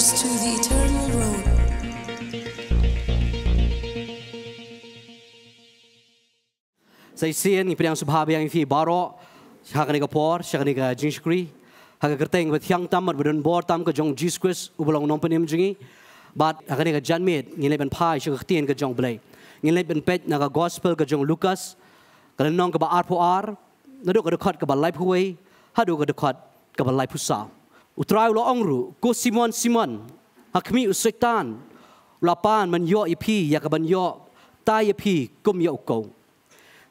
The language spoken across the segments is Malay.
us to the eternal road. Sa isin, ipinang subhabi ang ifi baro, siya ka nigapor, siya ka niga jingshikri, haga kerteng with hyang tam at bor tam ka jong Jesus Christ, ubalong nompanim jingi, but haga niga janmit, ngilay ban pai, siya ka ktiin jong blay. Ngilay ban pet, naga gospel ka jong Lucas, kalanong ka ba ar ar, naduk ka dukot ka ba life huway, haduk ka dukot ka ba life husaw. utrau lo ongru ko simon simon hakmi usaitan lapan man yo ipi yakaban yo tai ipi kum yo ko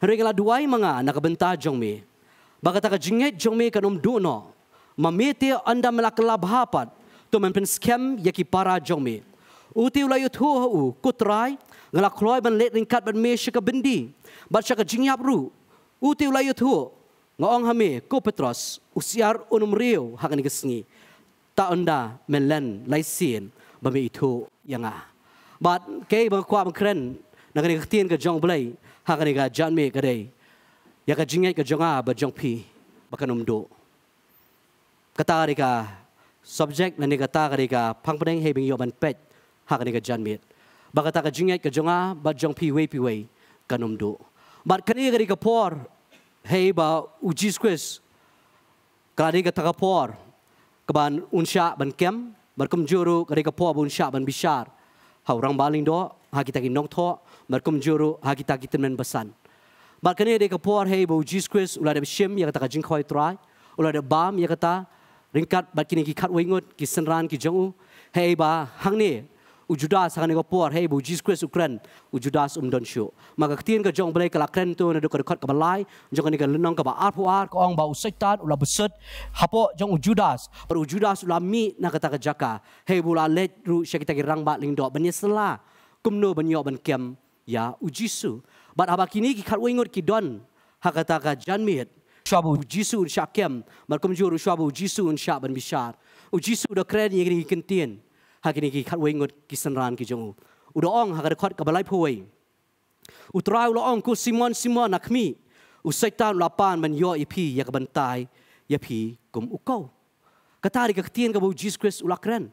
ringla duai manga nakabenta jong me bagata ka jinget jong me kanum duno mamete anda melaklab hapat to men ya ki para jong me uti ulai thu ha u kutrai ngala khloi ban let ringkat ban me shika bendi bat shaka jingyap ru uti ulai thu ngong hame ko petros usiar unum rio hakani kesngi ta onda men len lai sin ba mi thu yang a but ke ba kwa ba kren na ga ni khtien ga jong blai ha ga ni ga jan me ga dei ya ga jing ai ga jong a ba jong pi ba ka num do ka ta ri ka subject na ni ga ta ga ri ka phang pa deng he bing yo ban pet ha ga ni ga jan me ba ka ta ga jing ai ga jong a ba jong pi we pi we ka num do but ka ni ga ri ka por hey ba u jesus ka ni ga ta ka por keban unsya ban kem berkum juru kare ke puah unsya ban bisyar ha orang baling do ha kita ki nong tho berkum juru ha kita ki temen besan bar kene de ke puah hey bo jesus ulah de shim ya kata jing khoi try ulah de bam ya kata ringkat bakini ki khat wingut ki senran ki jung hey ba hang ni ujudas akan nego por hey bu jesus christ ukran ujudas um don shu maka ketien ke jong belai kelakren tu nedo kod kod kebalai jong ke lenong ke ba ar pu ar ong usaitan ula besut hapo jong ujudas per ujudas ula mi nak kata ke jaka hey bu ru syakita ki rang ba ling do ben yesla kumno banyak ban ben kem ya ujisu bat aba kini kita kal wingot ki don ha kata ke jan shabu jisu unshakem syakem juru shabu jisu un syab ben bisar ujisu do kren yegi kentien หากนี่กีขัดเวงดกิสันรานกิจงอุดอ่องหากระคดกับบลายพวยอุตราวละอ่องกูซิมอนซิมอนนักมีอุไซตานลาปานมันย่ออีพีอยากบันตายยาพีกุมอุกากระตาดิกเตียนกับบูจิสคริสอุลักเรน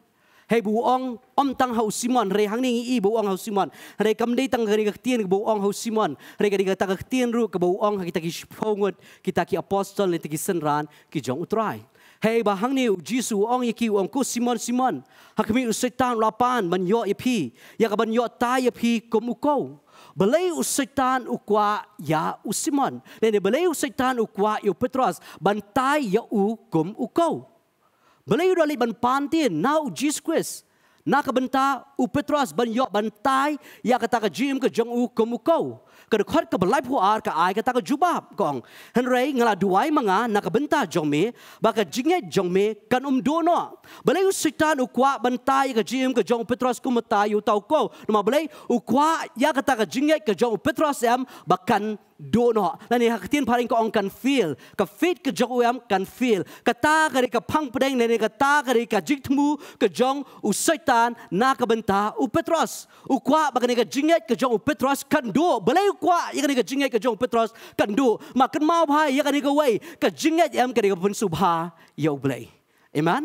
เฮบูอองอมตังเฮาซิมอนเรหังนี่อีบูอองเฮาซิมอนเรกำได้ตังกันดิกเตียนกับบูอองเฮาซิมอนเรกันดิกตักเตียนรู้กับบูอองหากตากิชพงวดกิตากิอพอสตอลในตะกิสันรานกิจงอุตราย hei bahang ni jisu ong iki ong ku simon simon hakmi u setan lapan ban yo ipi ya ban yo ta ya pi kom u ko belai u setan u kwa ya u simon le ne belai u setan u kwa yo petros ban tai ya u kom u ko belai do ban panti na u jisu kris na ka benta u petros ban yo ban tai ya kata ka jim ka jong u kom u ko ke dekat ke belai puar ke ai ke tak jubah gong henrei ngala duai manga nak benta jongme baka jingnya e jongme kan um no, belai usitan ukwa bentai ke jim ke jong petros ku metai utau ko numa belai ukwa ya kata ke jingnya e ke jong petros em bakan dono dan ni hakatin paling ko on kan feel ke fit ke jong em kan feel kata kare ke pang pedeng ni kata kare ke jitmu ke jong usitan nak benta u petros ukwa bakane ke jingnya e ke jong petros kan do belai ไกว่าอีกันนี้ก็จริงไงกับจงเปตรสกันดูมากันมาพายอีกันนี้ก็ไว้ก็จริงไงเอ็มกันนี้ก็เป็นสุภาเยาเบลเอเมน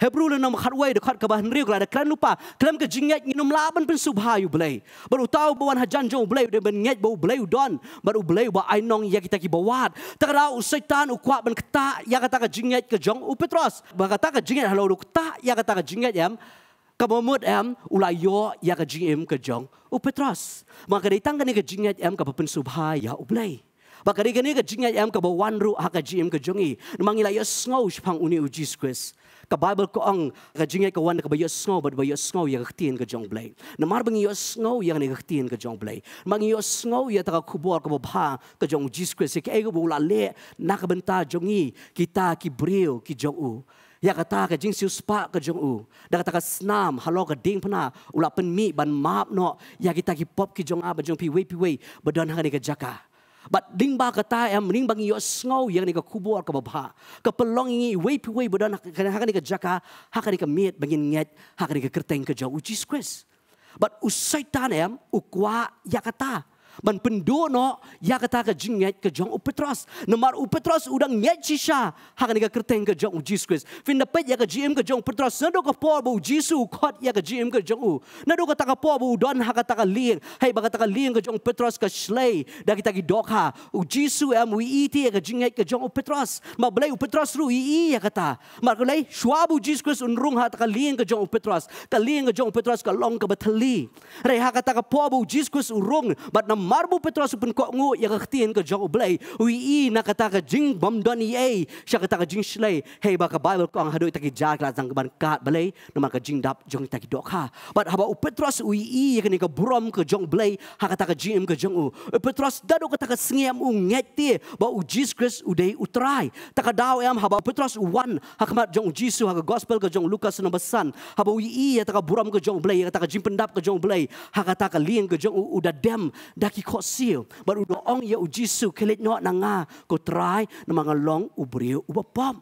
เฮบรูเรานำขัดไว้เด็กขัดกับบันเรียกอะไรนะครับนุปะครับก็จริงไงนุ่มลาบันเป็นสุภาอยู่เบลยบารุตาวบวันฮจันจงเบลยเดบันเงยบูเบลยดอนบารุเบลยบ่ไอ้น้องยากิตะกิบวาดตะราอุสัยตานอุควาบันกตะยากตะกับจริงไงกับจงอุเปตรสบากตะกับจริงไงฮัลโหลกตะยากตะกับจริงไงเอ็ม kamu kamamut em yo, ya ke GM ka jong u Petros. Makaritang ka ni ka jingat em ka papansubha ya ublay. Bakari ka ni ka jingat em ka bawanru ha ke GM ka jongi. Namang ilayo sngaw pang uni u Jesus Christ ka Bible ko ang kajingay ka wan ka bayo snow but bayo snow ya gtin ka jong blay na marbing yo snow ya ni gtin ka jong blay mang yo snow ya ta kubor ka ba ha ka jong Jesus Christ ke ego bula le na ka benta jongi kita ki brio ki jong u ya kata ka jing siu spa ka jong u da kata ka snam halo ka ding pna ula pen mi ban map no ya kita ki pop ki jong a ba jong pi we pi we ba don ha ni ka jaka But ding ba kata am ring bangi yo snow yang ni ka kubo ka babha ka pelongi way pi way bodan ka ha ka ni ka jaka ha ka ni ka meet bangin ngat ha ka ni ka kerteng ka jau Jesus Christ. But usai tan am ukwa yakata kata Man pendu no, ya kata ke jingyat ke jang upetros. Nomar upetros udang nyat cisha. Hak ni ke kerteng ke jang ujis kuis. Fin dapat ya ke jim ke jang upetros. Nado ke por bu jisu kot ya ke jim ke jang u. Nado ke taka por bu don hak kata ke liang. Hai baka taka liang ke jang upetros ke shlei. Da kita ki doka. Ha. Ujisu em ui iti ya ke jingyat ke jang upetros. Ma belai upetros ru ii ya kata. Mar kulai shwabu jis kuis unrung hak taka liang ke jang upetros. Ka liang ke jang upetros ka long ke betali. Rai kata ke por bu jis kuis urung. Bat nam marbu petros pun kok ngu ya kertin ke jauh belai. Wi i nak kata ke jing bom don i Sya kata ke jing shlei. Hei baka bible kong hadoi taki jar kelas keban kat belai. Nama ke jing dap jong taki doka. Ha. Bat haba u petros wi i ya kini ke Buram ke jong belai. Ha kata ke Jim ke jong u. U petros dadu kata ke sengiam u ngeti. Ba u jis kris u dei u terai. Taka dao yam haba petros u wan. Ha kemat jong jisu ha ke gospel ke jong lukas na besan. Haba wi i ya taka Buram ke jong belai. Ya kata ke Jim pendap ke jong belai. Ha kata ke lien ke jong u. Uda dem. Dak lelaki kok siu. Baru udah ong ya uji su kelit nyok nanga. Ko try namang long ubri ubapam.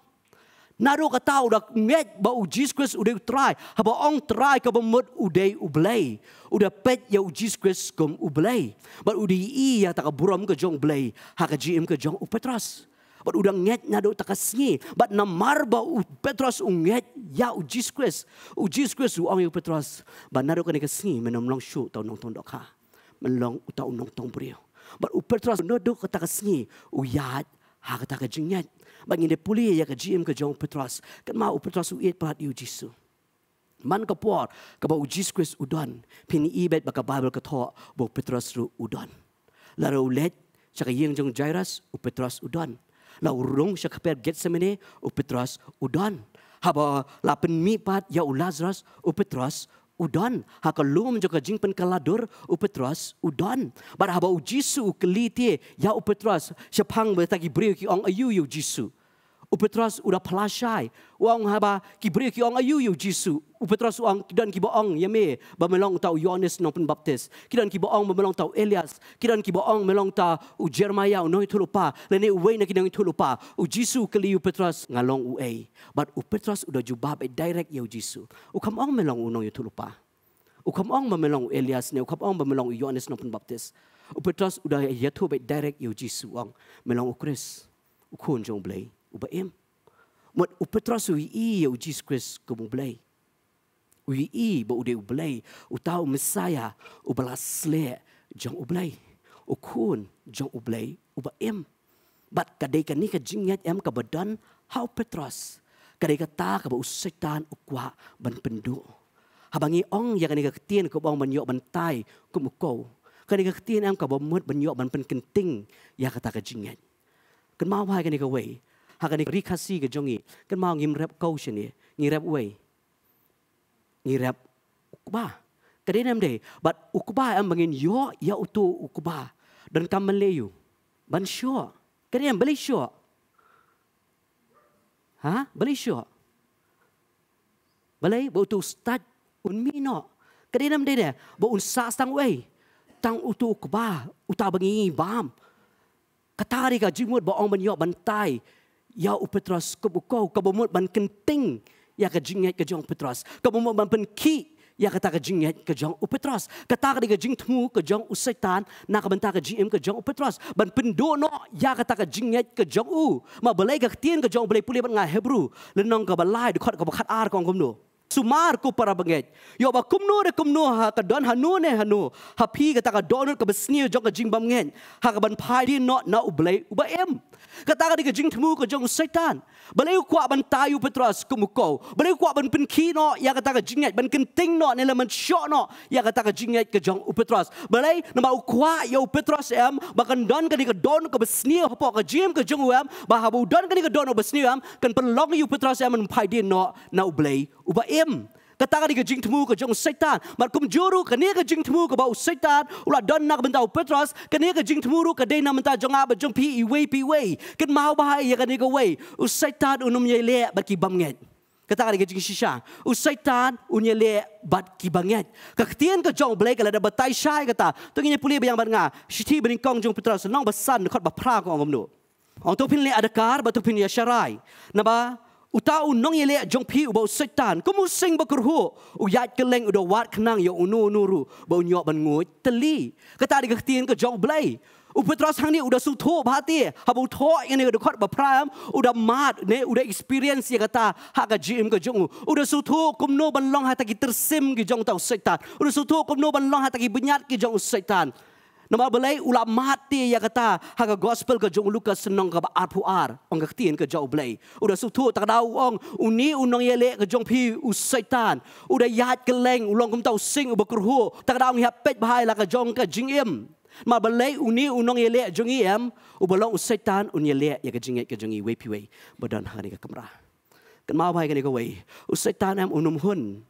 Naro kata udah ngek ba uji skris udah try. ha ba ong try ka bemut udai ublei. Udah pet ya uji skris kom ublei. Bar udi i ya tak buram ke jong blei. Ha ka jim ke jong petras, Bar udah ngek nado tak sngi. Bar namar ba u petras unget ya uji skris. Uji skris u ong petras. Bar naro kene ke sngi menom long shu tau nong tondok ha melong utau unong tong brio. Bar upper tras nodo kata kesni uyat ha kata kejengnyat. Bang ini puli ya ke GM ke jong petras. Kan ma upper tras uyat pat yu jisu. Man ke puar ke ba ujis kris udon. Pini ibet baka bible ketho bo petras ru udon. Lara ulet cakai yang jong jairas upper tras udon. La urung cakai per get semene upper tras udon. Haba lapen mi pat ya ulazras upper tras udon udon hakalum joka jing pen kaladur upetros udon bar haba u jisu kelite ya upetros sepang betagi breu ki ong ayu yu jisu u Petrus udah pelasai. Uang haba kibri ki ong ayu yu Jisu. U Petrus uang kidan ki ong ya me ba melong tau Yohanes no pun baptis. Kidan ki ong ba melong tau Elias. Kidan ki ong melong tau u Jeremiah no itu lupa. Lene u wei nakidan itu lupa. U Jisu keli u Petrus ngalong u ei. But u Petrus udah jubab e direct yu Jisu. U kam ong melong u no itu lupa. U kam ong ba melong Elias ne u kam ong ba melong Yohanes no pun baptis. U Petrus udah yatu be direct yu Jisu uang melong u Kris. U kunjong uba em mot u petros u i u jis kris ke mu blai u i ba u de u blai u tau mesaya u bala sle jong u blai u kun jong u blai uba em bat kadai ka ni ka jingyat em ka badan hau petros kadai ka ta ka ba u setan u kwa ban pendu habangi ong ya ka ni ka ketien ka bang banyo ban tai ku mu kau ka kan ni ka ketien em ka ba mut banyo ban pen kenting ya kata ka jingyat ken mau ha ka ni ka wei หากันริคัสซีกับจงอีกันมางิมแรปเกาชนีงิแรปเวยงิแรปอุกบาก็ได้นำเดย์บัดอุกบาอันบางินยอยาอุตุอุกบาดันคำมันเลยอยู่บันชัวก็ได้นำเบลิชัวฮะเบลิชัวเบลิบัตุสตัดอุนมีนอก็ได้นำเดย์เดย์บัอุนสาสังเวยตังอุตุอุกบาอุตาบางินบามกระตาริกาจิมวดบัองบันยอบันไต Ya upetras kubu kau kau bermut ban kenting ya kejingat kejong upetras kau bermut ban penki ya kata kejingat kejong upetras kata kau kejing temu kejong usaitan nak kebenta kejim kejong upetras ban pendono ya kata kejingat kejong u ma belai kejtian kejong belai puli ban ngah Hebrew lenong kau balai, dekat kau berkat ar kau kau sumar ko para benget. Yo ba kumno de kumno ha ka don hanu ne hanu. Ha pi kata ka donut ka besniu jong ka jing bam ngen. Ha ka ban pai di not na ublay uba em. Kata ka di ka jing temu ka jong setan. Balai ku ban tayu petras kumuko. Balai ku ban pen ki no ya kata ka jinget ban kenting no ne lemon shot no ya kata ka jinget ka jong upetras. Balai na ba ku ya upetras em ba kan don ka di ka don ka besniu ha po ka jim ka jong uem. Ba ha bu don ka di ka don ka besniu em kan pen long yu petras em ban pai di no na ublay uba em diam. Kata kali ke jing temu ke jong setan. Mar kum juru ke ni ke jing temu ke bau setan. Ula don nak bentau Petrus. Ke ni ke jing temu ru ke dena mentah jong abad jong pi iwei pi wei. Ken mau bahaya ya ke ni ke wei. U setan unum ye lea bat ki banget. Kata kali ke jing sisha. U setan un ye lea bat ki banget. Ke ketian ke jong belai ke lada batai syai kata. Tung ini pulih bayang barengah. Siti beningkong jong Petrus. Nong besan dekot bapra kong om du. Ong tu pin lea adekar batu pin ya syarai. Nabah u ta u nong ye le jong phi u bo satan ku mu sing ba kurhu u yat ke leng u do wat khnang yo unu nuru bo nyo ban nguj teli kata di gatien ke jong blai u petros hang ni u da su tho ba ti ha bu tho ye ne do khot ba pram u da mat ne u da experience ye kata ha ga jim ke jong u da su tho kum no ban long ha ta ki tersim ki jong ta u satan u da su tho kum no ban long ha ta ki bunyat ki jong u satan Nama belai ulah mati ya kata haga gospel ke jong luka senong ke arpu ar pengertian ke jauh belai. Udah sutu tak tahu ong uni unong yele ke jong pi usaitan. Udah yat keleng ulong kum tahu sing ubah kerhu tak tahu ngiap ya pet bahaya lah ke jong ke jingim. Ma belai uni unong yele ke jong iem ubah long usaitan uni yele ya ke jingit ke jong iwe piwe. Badan hari ke kemerah. Kenapa bahaya ke ni kewe? Usaitan em unum hun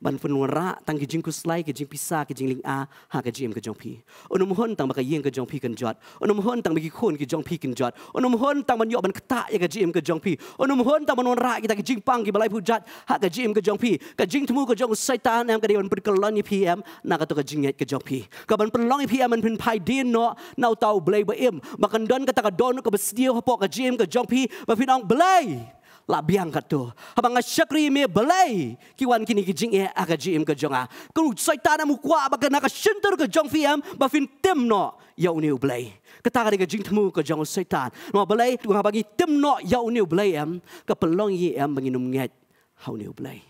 ban phun luôn ra tăng cái chính cuốn lại cái chính pizza cái chính linh a ha cái chính em cái chồng pi ông nông hôn tăng bậc yên cái chồng pi cần giọt ông nông hôn tăng bậc khôn cái chồng pi cần giọt ông nông hôn tăng bậc nhọ bậc tạ cái chính em cái chồng pi ông nông hôn tăng bậc luôn ra cái cái chính pang cái bậc lại phụ giọt ha cái chính em cái chồng pi cái chính thua cái chồng sai tan em cái điều bậc cái lon như pi em na cái tổ cái chính nhẹ cái chồng pi cái bậc bậc lon như pi em bậc phun pai điên nọ nào tàu blay bậc em bậc cần kan don cái tăng cái don nó cái bậc siêu hấp bậc cái chính em cái chồng pi bậc phun ông blay la biang ka tu ha banga shakri me belai kiwan kini ki jing e aga jim ka jonga ku soi ta na mu kwa ba ka na ka shinter ka jong fiam ba fin tim no ya uniu belai ka ta ka ka jing tmu ka jong soi ta no belai tu ha bagi tim no ya uniu belai am ka pelong yi am bangi num nget ha uniu belai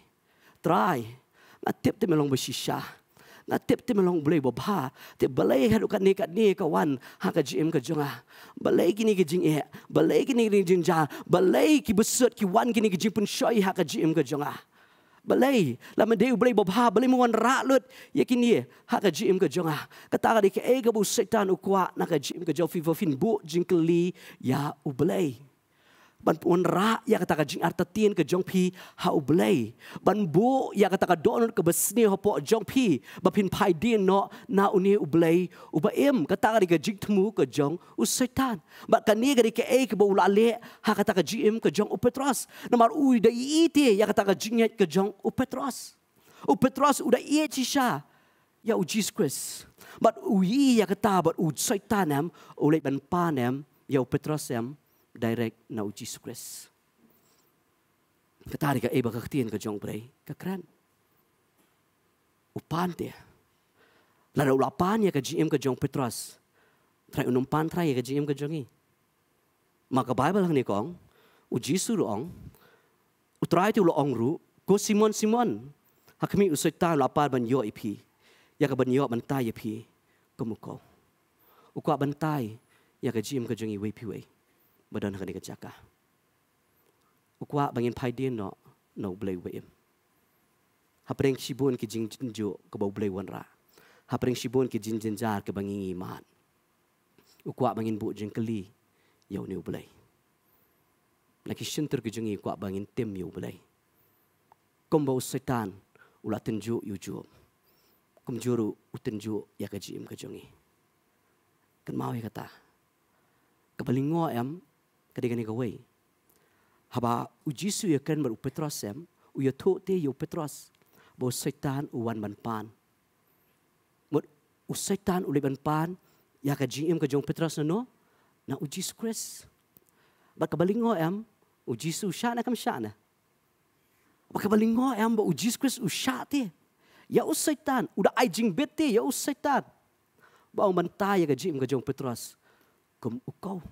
try ngat tip tim long ba shisha na tip ti malong blay bob ha ti balay hadu kan kat ni kat ni ka wan ha ka jim ka junga ah. balay gini ki jing e eh. balay gini ri jing ja balay ki besut ki wan gini ki jing pun shoy ha ka jim ka junga balay la me dey blay bob ha balay mo wan ra lut ye kini, ye ha ka jim ka junga ah. ka ta ka di e eh, ka bu setan u kwa ah. na ka jim ka jofi fo fin bu jing ya u balay ban un ra ya kata ka jing arta tin ke jong pi ha u blay ban bu ya kata ka don ke besni ho po jong pi ba pin pai di no na uni u blay u ba em kata ka ga jing thmu ke jong u satan ba ka ni ga ri ek bo la le ha kata ka jim ke jong u petros na mar u de i ti ya kata ka jing ke jong u petros u petros u da i e chi sha ya u jesus christ but u yi ya kata ba u satan am u le ban pa nem ya u petros am direct na uji sukses. Katari ka iba ka ka jong pray, ka kran. Upan te. Lara ulapan ya ka GM ka jong petras. Try unum pan try ya ka GM ka jong i. Maka Bible hang ni kong, uji suru ong, utrai tu lo ong ru, ko simon simon, hakmi usoy ta lapar ban yo ipi, ya ka ban yo ban tay ipi, kumukong. Ukwa ban tay, ya ka GM ka jong i wipi wipi badan hari ke cakah. Ukwa bangin pai dia no no blay weim. Hapring si ki kijing jinju ke bau blay wan ra. Hapring sibun ki jin jinjar ke bangin iman. Ukwa bangin bu jing keli yau ni blay. Naki shinter ki jingi kwa bangin tim yau blay. Kom bau setan ula tenju yuju. Kom juru utenju ya ke jim ke Kan mau ya kata. Kebalingo em kadang kadang kau Haba uji ya kan baru petros sem, uya tu te yo ya petros, bo setan uwan ban pan. mud u setan uli ban pan, ya ka jim ka jong petros no, na ujisu Chris, Ba kembali ngoh em, uji su sha na kam sha na. Ba kembali ngoh em bo ujisu Chris u sha te. Ya u setan, uda ai bete ya u setan. Ba um ya ka jim ka jong petros. Kum ukau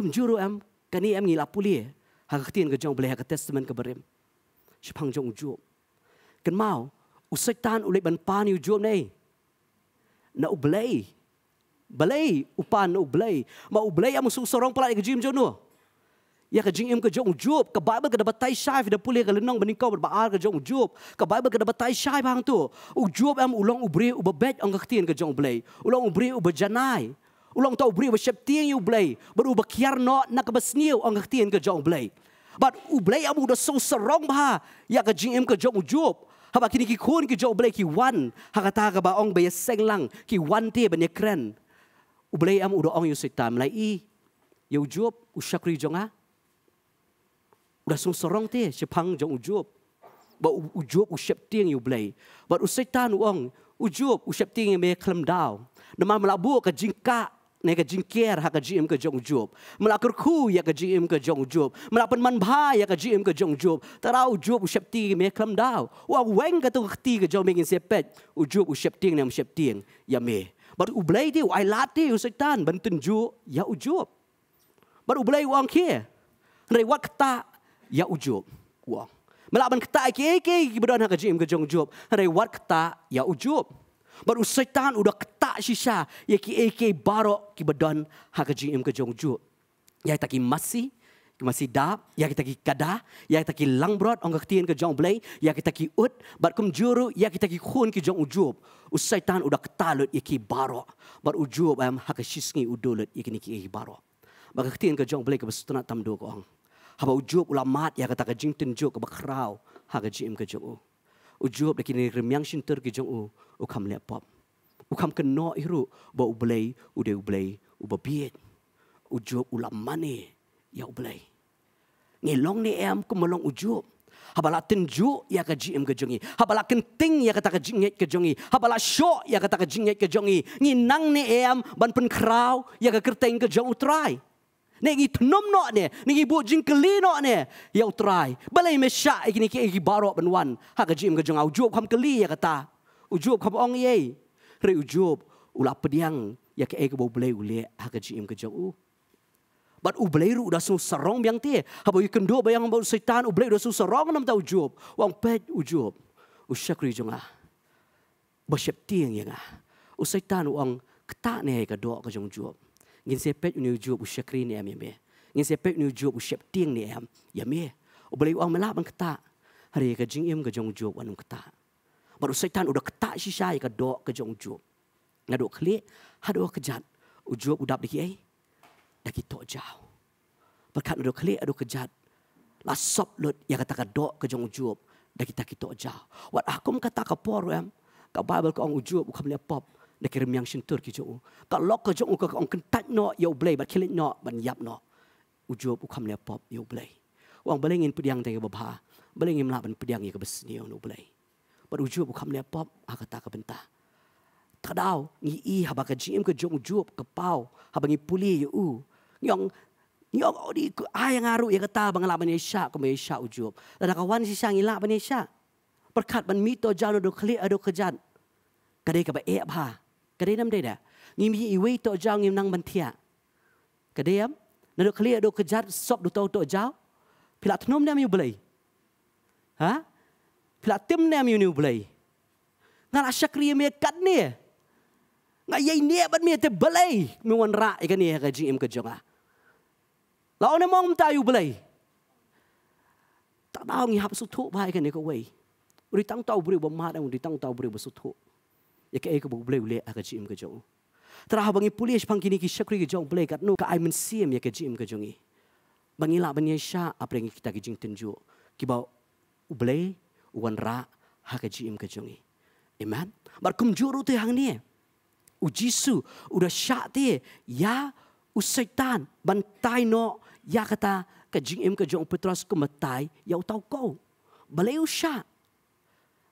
kumjuru am kani am ngila puli ha khtin ga jong bleha ka testament ka berim shi phang jong ju kan mau u satan u le ban pa ni ju nei na u blei blei u pan u blei ma u blei am su sorong pala ga jim jong Ya ke jing em ke jong jup ke bible ke dapat tai shai fi da pulih ke lenong bani kau berbaar ke jong jup ke bible ke dapat tai shai bang tu u jup am ulong ubri u bebet ang ke tin ke jong blei ulong ubri u bejanai ulong tau bri worship tiang you blay but u bakiar no nak besniu ang ketien ke jong blay but u blay amu do so serong ba ya ke jim ke jong ujub haba kini ki khun ki jong blay ki wan hakata ka ba ong be seng lang ki wan ti ban ye kren u blay amu do ong you sit time lai i ye ujub u syakri jong ha udah so serong ti sepang jong ujub ba ujub u syep tiang you blay but u setan u ong ujub u syep tiang me klem dau Nama melabu ke jingkak ne ka jinker ha ka gm ka jong job mala kur khu ya ka gm ka jong job mala pen man bha ya ka gm ka jong job tarau job u ti me kham dau wa weng ka tu khti ka jong mingin sepet u job u shep ting ne shep ting ya me but u blai di u ailati u setan ban tun ju ya u job but u blai wang ke re wak ta ya u job wa mala ban kta ke ke ki bdon ha ka gm ka jong job re wak ta ya u job Baru usaitan udah ketak sisa ya ki ek baro ki badan ha ke jim ke ju ya taki masih masih dap ya kita ki kada ya, ya kita ki langbrot ong ketien ke jong blay ya kita ki ut but kum juru ya kita ki khun ki jong ujub usaitan udah ketalut ya ki baro but ujub am ha ke sisngi udulut ya ki ki baro maka ketien ke jong blay ke bestuna tamdu ko ang. haba ujub ulamat ya kata ke jing tinju ke bakrau ha ke jim ke jong u job lekin ni remyang shin ter ki jong u oh, u oh, kham le pop u oh, kham ke no hiru bo u blei u de u blei u ba biet u job u lam mane ya u blei ni long ni am ku melong u job habala tinju ya ka jim ke jongi habala kenting ya kata ka jinget ke jongi habala sho ya kata ka jinget ke jongi ni nang ni am ban pen kraw ya ka kerteng ke jong u try နေကြီးထနုံနော့နေနေကြီးဘုတ်ဂျင်ကလီနော့နေယောထရိုင်ဘလိမရှာအကနေကြီးဘာရော့ဘန်ဝမ်ဟာကဂျင်ကဂျုံအူဂျုပ်ခမ်ကလီယကတာအူဂျုပ်ခမ်အောင်ယေရေအူဂျုပ်ဦးလာပဒຽງယကအေကဘဘလေးဦးလေဟာကဂျင်ကဂျုံဦးบัดอุเบลรูดัสุสรองบียงเตะฮับอุยคันดูบียงบัดสิตานอุเบลดัสุสรองน้ำตาอุจบวังเป็ดอุจบอุชักรีจงอาบัดเชฟเตียงยังอาอุสิตานอุวังกตาเนยกระโดกระจงจบ ngin se pet ni ju bu shakri ni ami me ngin se pet ni ju bu shep ting ni am ya me o bali wa mala bang kata hari ka jing im ga jong ju wa nung kata baru setan udah kata si sai ka do ka jong ju na kli ha do ka jat u ju u dap dikai eh? da kito jau berkat do kli adu ka jat la sop lut ya kata ka do ka jong ju da kita kito jau wat akum kata ka por em bible ka ong ju bukan le pop na ke yang shin tur ki jo ka lok ka jo ka ong kan tak no yo blay ba khile no ban yap no u jo u kham le pop yo blay wang balay ngin pdiang tang ba ba balay ngim la ban pdiang ye ka bas ni no blay but u jo u kham le pop a ka ta ka ban ta ta dao ni i ha ba ka ji ka jo u jo ka pau ha ba ngi puli ye u ngong ngong o oh, di ku ai ah, ngaru aru ye ka ta bang la ban ye sha ko me sha u jo la si sang ila ban ye sha perkat ban mi to jalo do khli ado kejan kadai ka ba e eh, ba กระเดียมได้เดะงิมีอีวตัวเจ้างิมนังบันเทียกระเดียมนั่นดูเคลียดูขจัดสอบดูตโตเจ้าพิลาทนุ่มเนี่ยมีอยู่เบลยฮะพิลาติมเนี่ยมีอยู่เบลยงานอาชักเรียมีกัดเนี่ยงานยัยเนี่ยบัเมีแต่เบลยมีวันระอีกันเนี่ยกระจิมกระจงอ่ะเราเนี่ยมองมันตายอยู่เบลยตาดเอางี้ฮับสุดทุกไปกันเนี่ยก็เว้ยริตั้งเตาบริบมาได้ริตั้งเตาบริบสุดทุก ya ke ek bu ble ule jim ke Terah tra ha bangi pulish pang kini ki shakri ke jong ble kat no ka i men ya ke jim ke jong i bangi la bangi sha a preng ki ta ki jing tenju ki ba u ble ra ha ke jim ke jong i amen bar kum juru te hang ni eh. u jisu u da sha eh. ya u setan bantai no ya kata ke jing im ke jong petros ku matai ya u tau boleh Balayu siya.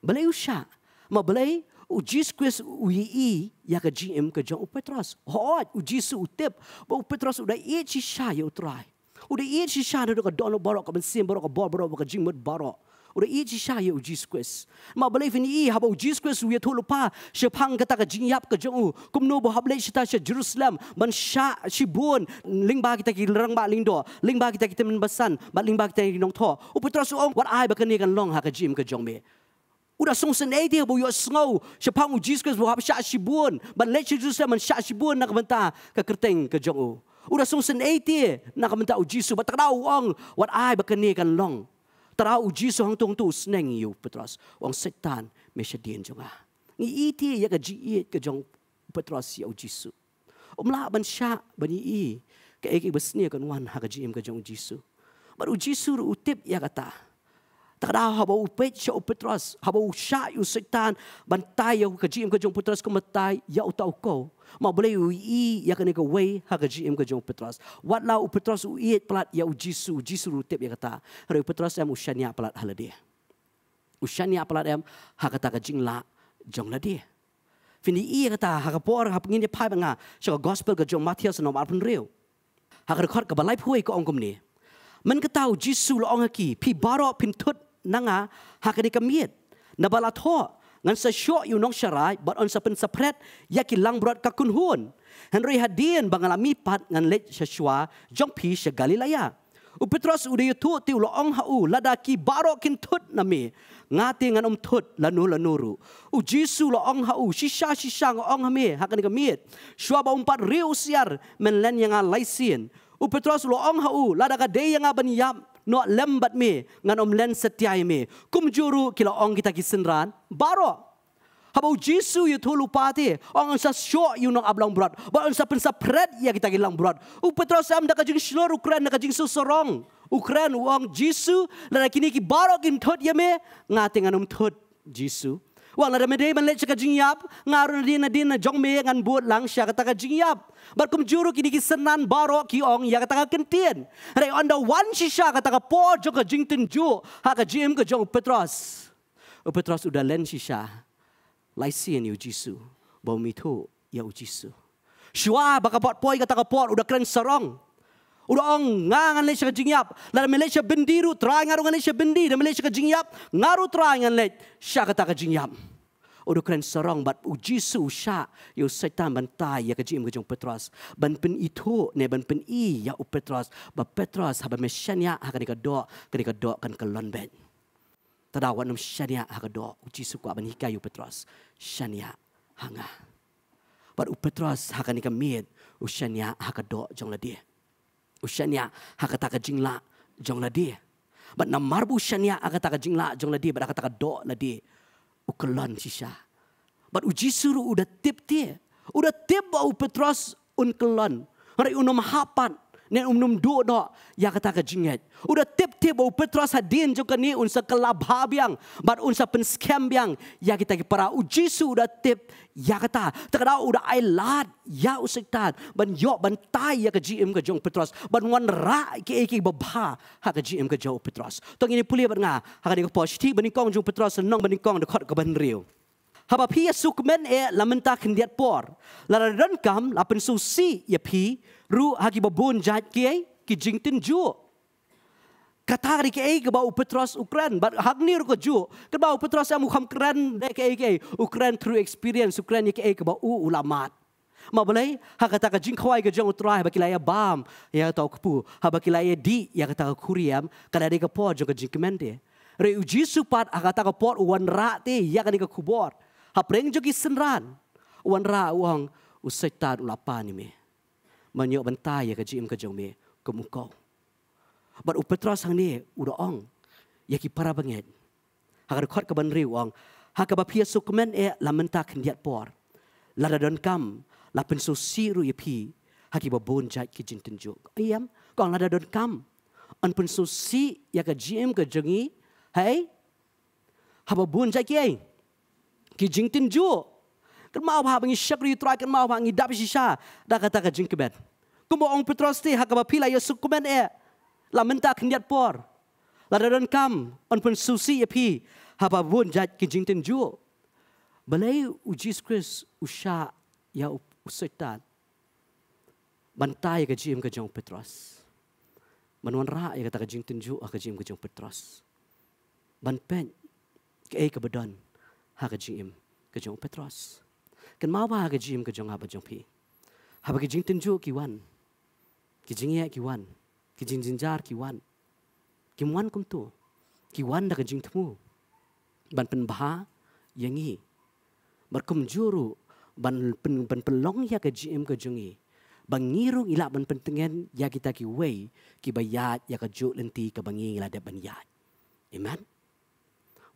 Balayu siya. Mabalay, O diz que o ii e a gajim que já o petros. Hoje o diz o tip, o petros o da e chi sha e o trai. O da ha, e chi sha do don o baro, como sim baro, baro, baro, gajim baro. O da e chi sha e o diz que Ma belief in ii, haba o diz que o ia tolo pa, se pang kata gajim yap que já o, como no bo hable chita se Jerusalem, ban sha, si bon. ling ba kita ki lerang ba ling do, ling ba kita ki temen ba ling ba kita ki nong to. O petros o ong, what ai bakan ni kan long ha gajim que já o Udah der sådan sådan idé, hvor jeg snog, så Jesus, buat han sagde sig buen, men lidt Jesus, der man sagde sig buen, når man tager, kan kerteng, kan jo. Ud der sådan sådan idé, når man tager Jesus, hvor der er uang, hvor ej, hvor kan long. Der er Jesus, han tog tog snæng i ya jo, Petrus, hvor satan, med sig den jo. Ni idé, jeg kan jo, petros jo, Petrus, Jesus. Umlah lah sya ban i ke ek besni kan wan ha ke jim ke jong baru Jesus utip ya kata tak ada haba upet sya upetras. Haba usya yu syaitan Bantai Yang yu kejim kejong putras kemetai. Ya utau kau. Ma boleh yu i ya kena ke wei ha kejim kejong putras. Wat upet upetras u iet pelat ya u jisu. rutip ya kata. Hari upetras em usya niak pelat hala dia. Usya pelat em ha kata kejing la jom la dia. Fini i ya kata ha kapor ha pengin dia pai benga. Sya gospel kejong matias nom arpun riu. Ha kerekor kebalai puhai ke ongkum ni. Men ketau jisu la ongaki. Pi barok pintut นังหากริกมีดนบาลาโทงั้นเสียอยู่น้องชรายบัดอันสับเป็นสเปรดยากินลังบรอดกักุนหุนฮันรีฮัดเดียนบังลามีพัดงั้นเลดเชชัวจงพีเชกาลิลายาอุปตรัสอุดยทุติวลองหาอูลาดากีบารอกินทุดนามีงาติงั้นอมทุดลานูลานูรุอุจิสุลองหาอูชิชาชิชางองหามีฮักนิกมีดชัวบ่อมปัดเรียวเซียร์เมนเลนยังอาไลเซียนอุปตรัสลองหาอูลาดากาเดย์ยังอาบันยัม nuak lembat mi ngan om len setiai mi kum juru kila ong kita kisenran baro Habau Jisu yu tulu pati. Ong sa syok yu nak ablang berat. Ba ong sa pensa pred ya kita gilang brot. U Petro Sam da kajing shlor Ukraine da kajing sorong. Ukraine wong Jisu. Lada kini ki barok in tot ya me. Ngati nganum tot Jisu. Wala ramai dia melihat cakap jingyap. Ngaru nadi nadi najong me ngan buat langsia kata cakap jingyap. Berkum juru kini kisenan baru ki ong ya kata cakap kentian. Rai anda wan sisha kata cakap po jaga jing tenju. Ha kata jim kata jong Petros. Oh, Petros udah len sisha. Laisian yu jisu. Bawa mitu ya u jisu. Shua bakapot poi kata cakap po udah keren serong. Udah oh, ngangan leh sekejap jingyap. Lalu Malaysia bendiru terang ngaru ngan Malaysia bendi. Dan Malaysia ke jingyap ngaru ngan leh syak kata ke jingyap. Udah oh, keren serong bat uji su syak. Yo setan bantai ya kejim kejong Petros. Ban itu ne ban i ya u Petros. Ba Petros haba mesyan ya haka dikadok. Kadikadok akan kelon bent. Tadawat nam syan ya haka dok. Uji su kuak ban hikai u Petros. Syan ya hangah. Bat u Petros haka akan Ushanya hakadok jong lah dia ushania hakata ka jingla jong la di but na marbu ushania hakata ka jingla jong la di but hakata ka do la di ukelan sisa but uji suru udah tip ti udah tip bau petros un kelon hari unom hapan Nen umnum duk no ya kata ke jinget. Udah tip tip bau petra sadin juga ni unsa kelabhab yang bar unsa penskem yang ya kita ke para uji su udah tip ya kata. Terkada udah ai lad ya usiktan ban yo ban tai ya ke GM ke jong petra ban wan ra ke ke babha ha ke GM ke jong petra. Tong ini pulih bar nga ha ke positif ban kong jong petra senang ban dekat ke ban Haba pi ya sukmen e la menta kin diat por. La la renkam la pensusi ya pi ru hagi babun jahat kiai ki jing tin ju. Kata hari ke ke bau Petros Ukraine, bar hak ni ruko ju. Ke bau Petros yang muham keren dek ke ke Ukraine through experience Ukraine ke ya ke u ulamat. Ma boleh ha kata ka jing khwai ke jong utrai ha ba kilaya bam ya tau kepu ha ba kilaya di ya kata ka kuriam kada de ke po jong ke jing kemen de. Reuji supat ha kata ka por ha wan ra te ya kada ke kubor hapreng jogi senran wan ra wang usai tar ulapa ni me manyo bentai ya ka jim ka jong me kemuko bar u petra sang ni ura ong ya ki para banget hakar khot ka ban ri wang hakar ba pia sukmen e eh, la menta khin diat por la da don kam la pen so siru ye pi hakki ba bon jai ki jin tenjo ayam kong la da don kam an pen so si ya ka jim ka jongi hai haba bon jai ki ai ki jing tin ju kan mau ba bangi syak ri tra kan mau ba ngi dab shisha da kata ka jing kebet kumbo ong petros ti hakaba pila ye sukumen e la menta khin yat por la dan kam on pun susi ye pi ha ba bun jat ki jing tin ju balai u jis kris u sha ya u setan bantai ya ke jim ke jong petros manwan ra ye ya kata ka jing tin ju ka jim ke jong petros ban pen ke ke bedon hagajim kejong Petros. Ken mawa hagajim kejong haba jong pi. Haba kejing tenju kiwan. Kijing ya kiwan. Kijing jinjar kiwan. Kimwan kum tu. Kiwan da kejing temu. Ban pen bah yangi. Berkum juru ban pen pen pelong ya ke kejim kejongi. Bangirung ilak ban pentingan ya kita kiwei kibayat ya kejuk lenti kebangi ngila de ban yat. Amen. Amen.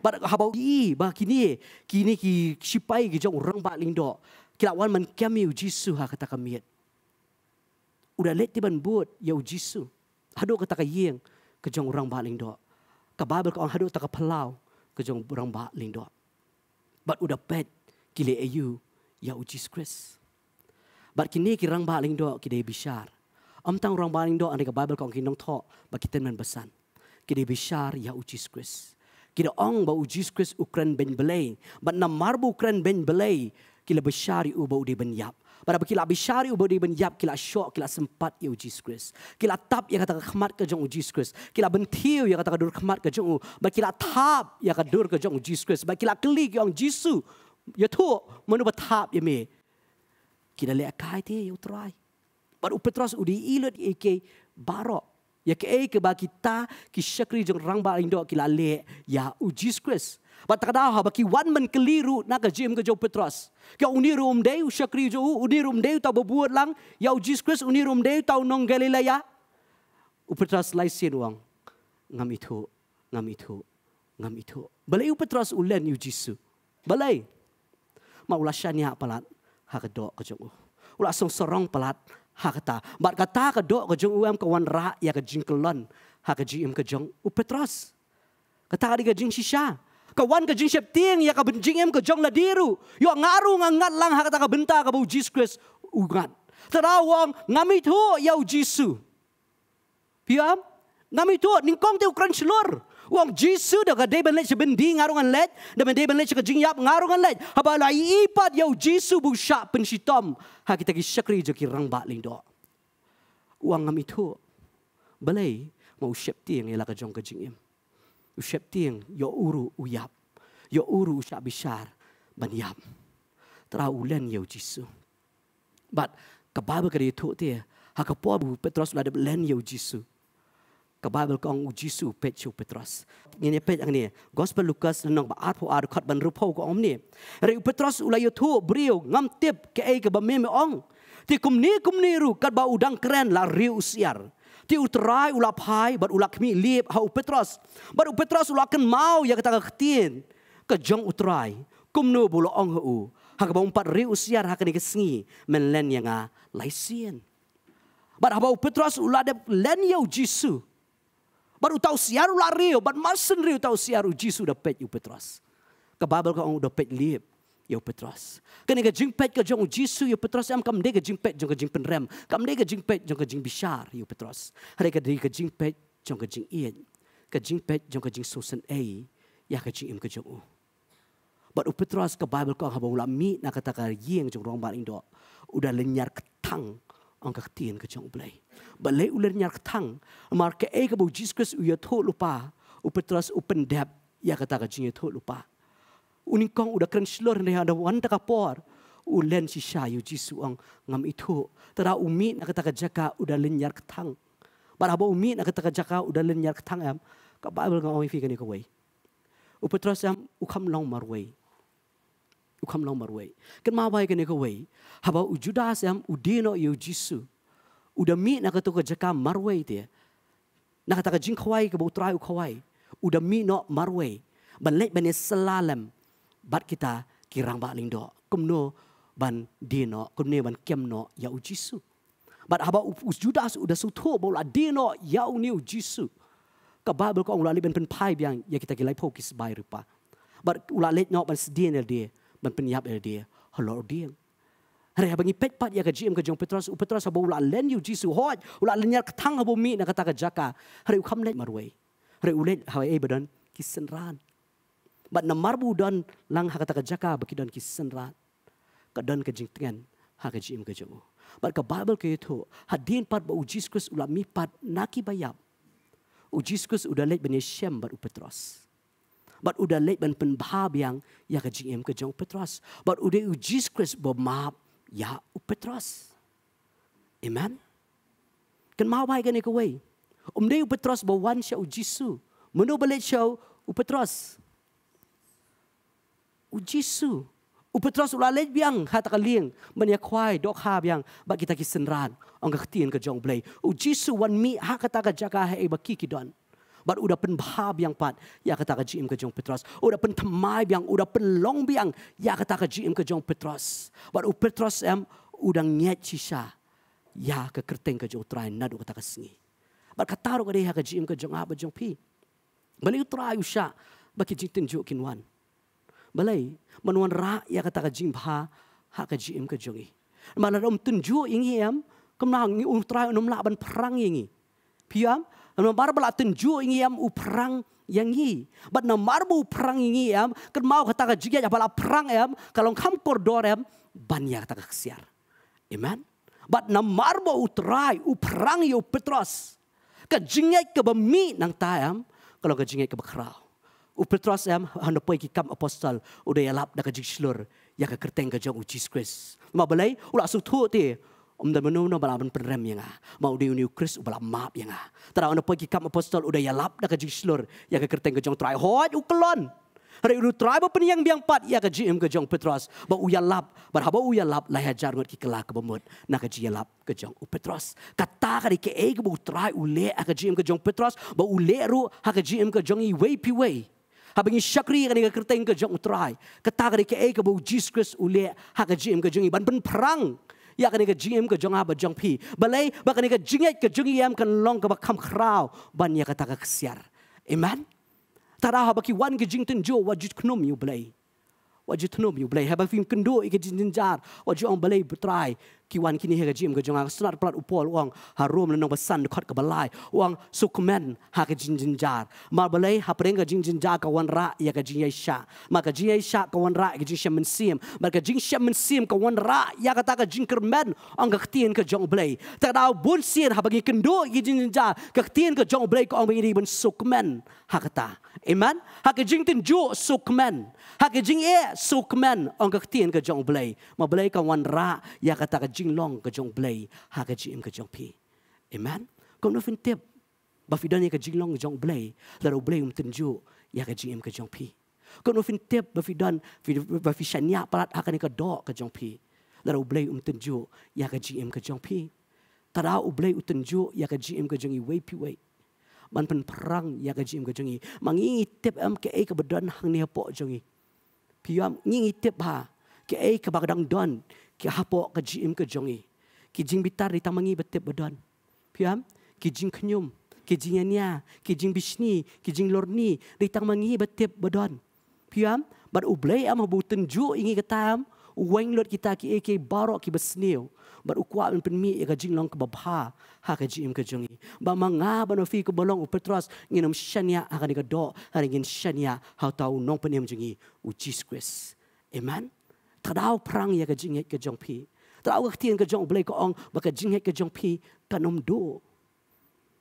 But how about ye? Bah kini, kini ki sipai ki jok orang bak lindo. Kila wan man kami uji su ha kata kami. Udah let tiban buat ya uji su. Hadu kata kau yang ke jok orang bak lindo. Ka kau ka kata kau pelau ke jok orang bak lindo. But udah pet kile ayu ya uji skris. But kini ki orang bak lindo kide Om tang orang bak lindo anda ka babel ka orang kinong tok. Bakitan man besan. Kide besar ya uji skris kita ang bau Jesus ukran ben belai but na marbu ukran ben belai kita besari u bau di ben yap pada kita besari u bau di ben yap kita syok kita sempat u Jesus kita tap ya kata kemat ke jong u Jesus kita bentiu ya kata kedur kemat ke jong u but kita tap ya kedur ke jong u Jesus but kita klik yang Jesus ya tu menu tap ya me kita lekai dia, u try pada u Petrus u di ilut ike barok ya ke eh, ke ba kita ki syakri jeng rang ba indo ki lale ya u jesus ba takada ha ba ki wan men keliru na ke jim ke jo petros ke uni rum de u syakri jo uni rum de tau bo lang ya u jesus uni rum de tau nong galilea ya. u petros lai sin wang ngam itu ngam itu ngam itu balai u petros ulen u jesus balai ma ulasyania palat ha ke do ke jo ulah sorong pelat hakata. Bat kata ke dok ke jeng uem ke wan ra ya ke jeng kelon ha ke jeng ke jeng u petros. Kata ke diga jeng sisha. Ke wan ke jeng septing ya ke benjing em ke jeng ladiru. Yo ngaru ngangat lang ha kata ke benta ke bau jis kris ugat. Terawang ngami tu ya u jisu. Piam? Ngami tu ningkong te ukran shlor. Piam? Wong Jesu da ga deben lech ben di ngarungan lech, da ben deben lech ga jing yap ngarungan lech. Haba la i ipat yo Jesu bu sha pen sitom. Ha kita ki sekri jo ki rang ba ling do. Wong ngam itu. Balai mau shep ti yang ela ga jong ga jing im. U shep ti yo uru uyap. Yo uru sha bisar ban yap. Tra ulen yo Jesu. But kebab ka itu ti ha ka po bu Petrus la de len yo Jesus. កបាបលកងអ៊ូជីស៊ូពេជូពេត្រស់ញ៉ែពេជអងនេះកូស្ពលលូកាសលងបាអត់ពូអារខាត់បានរូបហូកអមនេះរីពេត្រស់អ៊ូឡាយូធូប្រៀវងំទិបកេអេកបមេមអងទីគុំនេះគុំនេះរូកាត់បាអ៊ូដាំងក្រែនឡារីអ៊ូសៀរទីអ៊ូត្រៃអ៊ូឡាផៃបាត់អ៊ូឡាគមីលៀបហៅពេត្រស់បាត់អ៊ូពេត្រស់អ៊ូឡាកិនម៉ៅយ៉ាកតាកទីនកាចងអ៊ូត្រៃគុំនូប៊ូឡងហូហកបងប៉ារីអ៊ូសៀរហកនេះស្ងីមែនលែនយ៉ាងាឡៃសៀនបាត់ហៅពេត្រស់អ៊ូឡាដេលែនយ៉ូជីស៊ូ baru tahu siaru lari, but masen riu tahu siaru Jisu sudah pet you Petrus. Ke Bible kau dah oh, pet lip you Petrus. Kena ke jing pet ke jong Jisu you Petrus am kam dega jing pet jong ke jing penrem. Kam dega jing pet jong ke jing bisar you Petrus. Hari ke dega jing pet jong ke jing ien. Ke jing pet jong ke jing susen ei ya ke jing im ke jong u. But u Petrus ke Bible kau habang ulami nak katakan yang jong rong bar indo. Udah lenyar ketang ang tien ka siyang ublay. Balay ulit niya kaktang, amar ka ay kabaw Jesus Christ uya to lupa, upetras upendep, ya kata jing ito lupa. Uning kong uda kren shilor na yada wanda ka por, ulen si shayo Jesus ang ngam ito. Tara umi na kataka jaka uda linyar kaktang. Marahaba umi na kataka jaka uda linyar kaktang, ka Bible nga umifika ni kaway. Upetras yam ukam long marway u kham long mar wei kan ma wai kan ko ha ba u judas yam u dino yu jisu u da mi na ka to ka jaka mar wei te na ka ta ka jing khwai ka bo trai u khwai u da mi no mar wei ban le ban salalam bat kita kirang ba ling do kum no ban dino kum ne ban kem no ya u jisu bat ha ba u judas u da su tho bo la dino ya u ni u jisu ka bible ko ulali ben pen pai biang ya kita gilai pokis bai rupa but ulali no ban sdnl dia ban penyap er dia hello oh, dia hari abang ipet pat ya gajim ke jong petros u oh, petros abo ulak len you jisu hot ulak len yak tang abo mi nak kata ka hari u kham marui. hari u hawa hawai badan kisen ran bat na marbu dan lang hakata kata ka jaka baki dan kisen ran ka dan ka jing tengan ha gajim ke bible ke itu hadin pat ba u jisu kris ulak mi pat naki bayap u jisu kris udalet benyam bat u but uda leben pen bahab yang ya ke GM ke jong Petros but uda u Jesus Christ bo map ya u Petros amen ken mau bai ken ke wei um dei u Petros bo wan sha u Jesus menu bele sha u Petros u Jesus u Petros ula leb yang hata ke ling men ya kwai dok ha yang ba kita ki senran ong ke tien ke jong blei u Jesus wan mi ha kata ke jaka he ba don but udah pen bahab yang pat ya kata ke jim ke jong petros udah pen temai yang udah pen long biang ya kata ke jim ke jong petros but u petros em udah nyet cisha, ya ke kerteng ke jong trai nadu kata ke sengi but kataru ya ke dia ke jim ke jong apa ah, jong pi bali trai usha bagi jitin jo kinwan balai menuan ra ya kata ke jim ha ha ke jim ke jongi mana rom tunjuk ingi em kemnang ni ultra nomla ban perang ingi piam Kan mar bala tenju ingi am uprang yang ini. Bat na mar bu uprang ingi am kan mau kata ka jiga bala prang am kalau kam kordor am banya kata ka kesiar. Amen. Bat na u bu u uprang yo petros. Ka jinga ke bami nang tayam kalau ka jinga ke bakrau. U Petrus am hendak pergi kam apostol udah yalap dah kejik silur ya ke kerteng kejang u Jesus Christ. Ma balai ulah sutu tu. Om dan menuno balaban penrem yang ah, mau di Uni Kris balam map yang ah. Tera anda pergi kam apostol udah ya lap dah kerja slur, ya ke kerteng kejong try hot ukelon. Hari itu try bapun yang biang pat, ya ke GM kejong Petros, ba uya lap, berhaba uya lap lah ya jarngot ki kelak kebemut, nak kerja lap kejong u Petros. Kata kari ke eh kebu try ule, ha ke GM kejong Petros, ba ule ru, ha ke GM kejong i way pi way. Habang syakri kan ikan kerteng kejong utrai. Kata kari ke eh kebu Jesus Christ ule, ha ke GM kejong i ban ban perang. อยากกันกับจิ้มกับจงอาบจงพีบัลเล่บักกันกับจิ้งเอ็กกับจงเยี่ยมกันลองกับคำคราวบันยากตากเสียร์อเมนตาราหบักีวันกับจิ้งตันจูว่าจุดขนมอยู่บัลเล่ว่าจุดขนมอยู่บัลเล่เฮบักฟิมกันดูอีกจิ้งจินจาร์ว่าจูอองบัลเล่บุตราย kiwan kini he gajim ga jonga sunat upol wang harum nong basan khat ka balai wang sukmen jin jin jar ma balai ha jin jin jar ra ya ga jin ya sha jin ya sha ra ga jin sha men jin sha men ra ya ka ta jin ker men ang ga khtien ka jong blai kendo ya jin jin jar ka khtien ka jong blai ka ang bi ban sukmen ha ka ta Amen. Hak jing tin ju sukmen. Hak jing ra ya ka jing long ke jong blay ha ke jim ke jong pi amen kom no fin tip ba fi dan ye ke jing long jong blay la ro blay um tenju ya ke jim ke jong pi kom no fin tip ba fi dan fi ba fi shanya palat ha ke ke do ke jong pi la ro blay um tenju ya ke jim ke jong pi tara u blay u tenju ya ke jim ke jong i e, we pi we man pen perang ya ke jim ke jong e. i mangi tip am ke ke bedan hang ne po jong i e. pi am ngi tip ha ke ke bagdang don ki hapo ka jim ka jongi ki jing bitar ri tamangi bete bodon piam ki jing khnyum ki jing nya ki jing bisni ki jing lorni di tamangi bete bodon piam bar ublei am bu tenju ingi ketam weng lot kita ki ek barok ki besniu bar ukwa pen pemi ka jing long ka bha ha ka jim ka jongi ba manga ba fi ko bolong upetros nginum shania ya, ha ka ni ka do ha shania ya, ha tau nong pen em jingi u jesus amen ถ้าดาวพรังยาก็จิงเหตุก็จงพีถ้าดาวกที่ก็จงเบลก็องบักจิงเหตุก็จงพีกันนมดู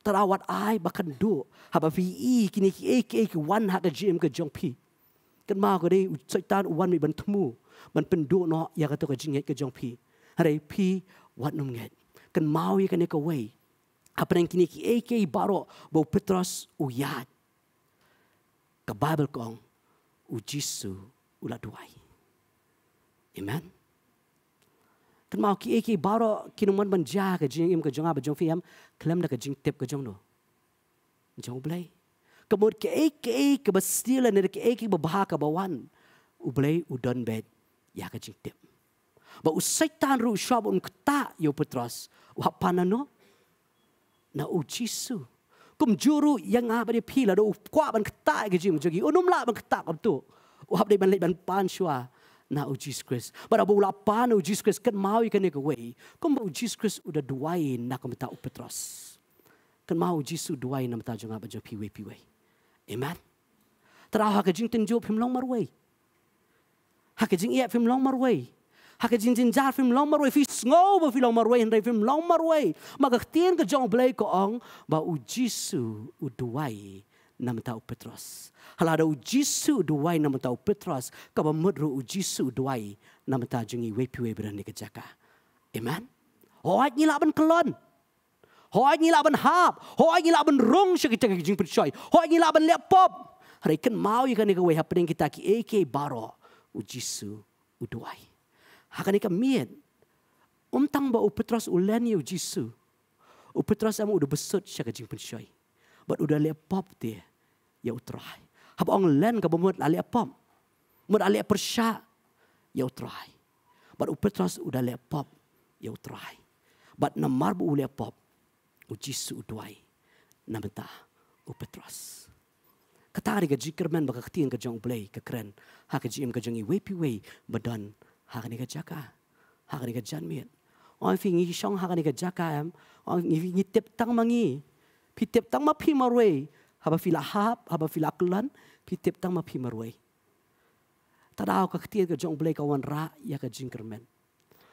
ถ้าดาวัดไอ้บักันดูฮับบีอีกินีเอกเอกวันฮักจิมก็จงพีกันมาก็ได้สอยตานวันมีบรรทมูมันเป็นดูเนาะยาก็ตัวก็จิงเหตุก็จงพีอะไรพีวัดนมเงตกันมาวิกันเอกเวยฮับเป็นกินีเอกเอกบารอบอกเปตรัสอุยัดกับไบเบิลกองอุจิสุอุลาดวาย Amen. Kan mau ki ki baro kinuman ban ja ke jing im ke jong aba jong fi klem da ke jing tep ke jong do. Jong blai. Kemud ke ai ke ai ke bastil ne ke ai ke bahak ke bawan. U blai u don bet ya ke jing tep. Ba u setan ru shab un kta yo petros. Wa panano na u chisu. Kum juru yang apa dia pila do kuat ban kta ke jing jogi. Unum lah ban kta kam dia Wa ban pan shua na o Jesus Christ. Para bo la pa na o Jesus Christ ken mau ken ke wei. Kom bo Jesus Christ uda duai na kom ta Petros. Ken mau Jesus duai na mata jonga bajo piwe piwe. Amen. Tra ha ke jing ten job him long mar wei. Ha ke jing ye him long mar wei. Ha ke jing jing jar him long mar wei. Fi snow bo fi long mar wei ndai him long mar wei. Maga tien ke jong blai ko ong ba o Jesus u duai nama tahu Petrus. Kalau ada ujisu duai nama tahu Petrus, kau bermudru ujisu duai nama tahu jengi wepi wepi berani kejaka. Amen. Hoat ni laban kelon. Hoat ni laban hab. Hoat ni laban rong sekitar kita jeng percoy. Hoat ni laban lepop. Hari kan mau ikan ni kau yang kita ki AK baro ujisu uduai. Hakan ni kemien. Umtang bau Petrus ulani ujisu. U Petrus amu udah besut sekitar jeng percoy. Bat udah lepop dia. Ya, yau try. Habo ang len ka bumuot ali apom. Mud ali ya utrai. try. But upetras udah le pop ya utrai. But namar bu ule pop u Jesus udwai namenta upetras. Katari ka jiker men baka ketien ka jong play ka hak Ha ka jim wepi wei badan hak ka ni hak jaka. Ha ka ni ka jan miet. Oi fi ngi shong ha ka ni ka mangi. Pi tep tang ma pi marwei haba fila hap haba fila klan pi tep tang ma pi marwei tada ka ktie ga jong blek awan ra ya ke jingkermen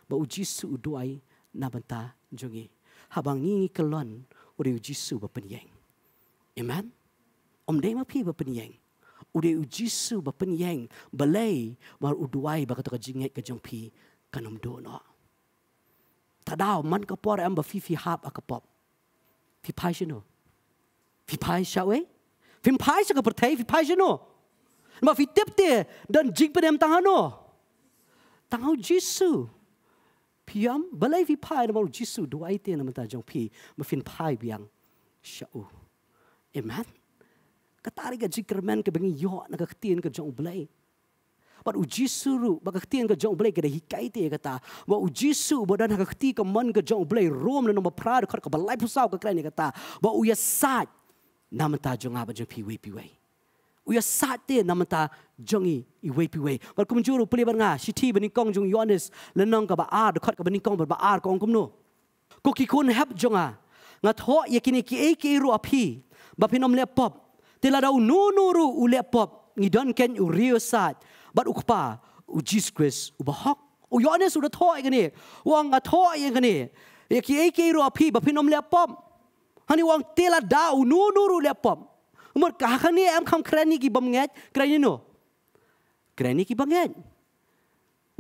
ba uji su duai na banta jongi haba ngingi klan uri uji su amen om dei ma pi ba penyeng uri uji su ba penyeng balai mar uduai ba ka jingek ka jong pi kanom do no tada man ka por am hap akapop fi hab a Vi pai syak we. Eh? Vi pai syak pertai, vi pai syak no. Ma vi tip te dan jing pe dem tangano. Tangau Jisu. Piam balai vi pai na mau Jisu do ai te na mata jong pi, ma fin pai biang syak u. Amen. Katari ga jing kermen ke bengi yo na ka ketien ke jong balai. Pat uji suru, baka ketia ke jauh belai, kena hikai te kata. Ba uji su, ba dan haka ketia ke man ke jauh belai, rom dan nama prad, kata ke belai pusau ke kerana kata. Ba uya saj, 那么大就阿不就皮威皮威，我要杀的那么大正义以威皮威。我公主如不离班啊，是替不你讲中 Yohannes，人弄个把 R 的 cut 个不你讲不把 R 讲公奴。ก็คิดคนแฮปจงอ่ะงั้นอยากินกี่เอกรูอภิบัพินอมเล็บปอบแต่เราดูนูนูรูอุเล็บปอบงี้ดันเคนอุเรียสัตบัดอุกปาอุจิสคริสอุบะฮอกอุยอนเนสุดท้อยกันนี่ว่างั้นท้อยกันนี่อยากกี่เอกรูอภิบัพินอมเล็บปอบฮันนี่วังเตลาดาวนูนูรูเลปอมมันกะฮันนี่แอมคำแครนี่กีบังเงจแครนี่โนแครนี่กีบังเงจ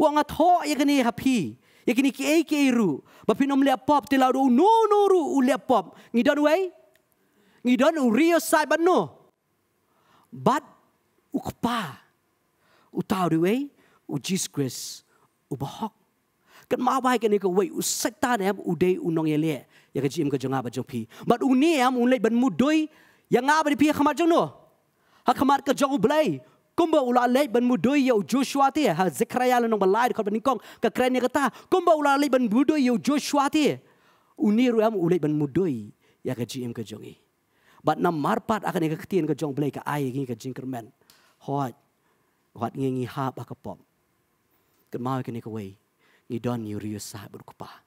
วังอัทโฮยังนี่ฮับพี่ยังนี่กีเอกีรูบัพินอมเลปอมเตลาดาวนูนูรูอูเลปอมงี้ดอนเว้ยงี้ดอนอูริโอไซบันโนบัดอุกปาอุตาวดูเว้ยอุจิสคริสอุบะฮอกกันมาไว้กันนี่ก็เว้ยอุสัตตานะครับอุเดยอุนองเยเล่ ya ke jim ke jang aba jopi but uni am un ben mudoi, yang doi ya nga ba pi khama jang no ha khama ke jauh belai, kumba ula lai ban mu doi joshua ti ha zikraya la no ba lai ka ban kong ka kra ni kata kumba ula lai ban mu doi joshua ti uni ru am ben mudoi, mu doi ya ke jim ga jang i but na marpat akan ga ketien ga jang blai ka ai ga ga jinkerman hot hot ni ni ha ba ka pom ke mau ke ni ka wei ni don ni ri sa ba ku pa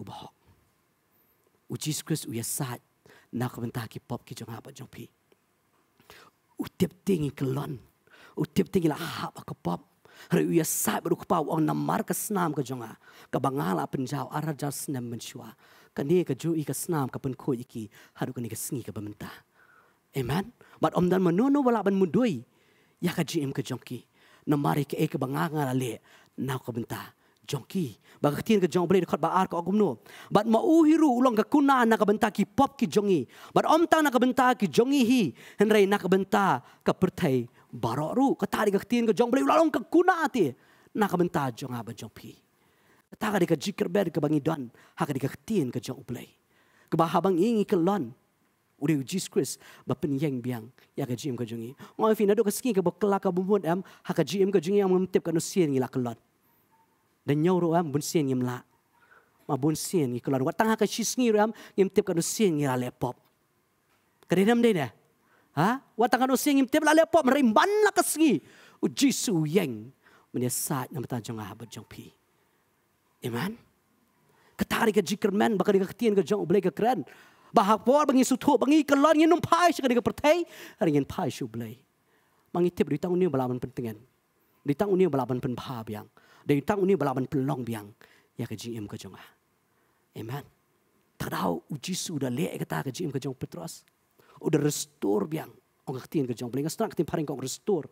u ba hok u jesus christ u ya sat na ko menta ki pop ki jong ha ba jong u tep ting ki u tep ting la ha ba pop Hari u ya sat ru ko pa wang na mar ka snam ka jong bangala pen jao ara ja snam men ni ka ju i ka snam ka pen ko i ki ha ru ni ka sngi ka ba amen but om dan menono no wala ban mudoi ya ka jim ka jong ki na mari ka e ka bangala le na ko jongki. Bagatin ke jong beli dekat baar ke agumno. Bat mauhiru ulang ke kuna nak kebenta ki pop ki jongi. Bat om tang nak kebenta ki jongi hi. Henrei nak kebenta ke pertai baroru. Ketari gatin ke jong beli ulang ke kuna ati. Nak kebenta jong abad jong pi. Ketari kadika jikir ber ke bangi don. Haka dikatin ke jong beli. Kebahabang ingi ke lon. Uri Jesus Christ bapen yang biang ya ke jim ke jungi. Ngoi fina do ke skin ke bekelak ke bumbut em. Haka jim ke yang mengemtip lah ke nusir ngilak ke dan nyau ro am bun sin ngim la ma bun sin ni kelar wat tangha ka shis ngi ram ngim tip ka sin ngi la le pop kredam de na ha wat tangha no sin ngim tip la le pop rimban la ka sngi u Jesus yang ah, men sa nam ta jong ha jong pi iman ketari ka jiker men ba ka ka tien ka jong ble ka kren ba ha por bangi su thu bangi kelar ngi num pai shi ka ka pertai ari ngin pai shu ble mangi tip ri tang ni balaban pentingan, di tang ni balaban pen pha biang dan yang tahu ini berlawan pelong biang ya ke jim ke jongah amen terau uji su udah lek kata ke jim ke jong petros udah restore biang ong ketin ke jong belinga strak tim paring kong restore